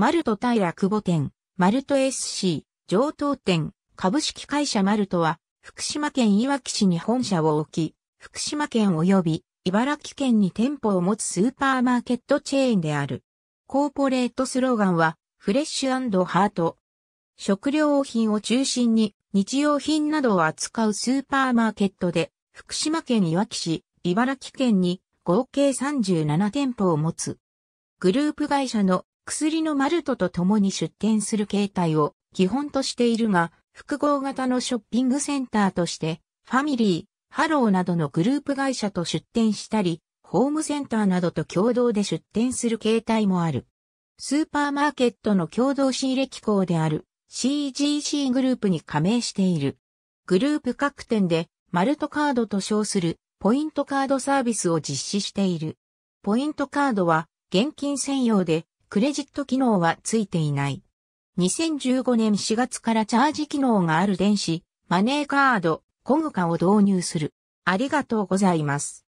マルト平久保店、マルト SC、上等店、株式会社マルトは、福島県いわき市に本社を置き、福島県及び茨城県に店舗を持つスーパーマーケットチェーンである。コーポレートスローガンは、フレッシュハート。食料品を中心に日用品などを扱うスーパーマーケットで、福島県いわき市、茨城県に合計37店舗を持つ。グループ会社の薬のマルトと共に出店する形態を基本としているが、複合型のショッピングセンターとして、ファミリー、ハローなどのグループ会社と出店したり、ホームセンターなどと共同で出店する形態もある。スーパーマーケットの共同仕入れ機構である CGC グループに加盟している。グループ各店でマルトカードと称するポイントカードサービスを実施している。ポイントカードは現金専用でクレジット機能はついていない。2015年4月からチャージ機能がある電子、マネーカード、コグカを導入する。ありがとうございます。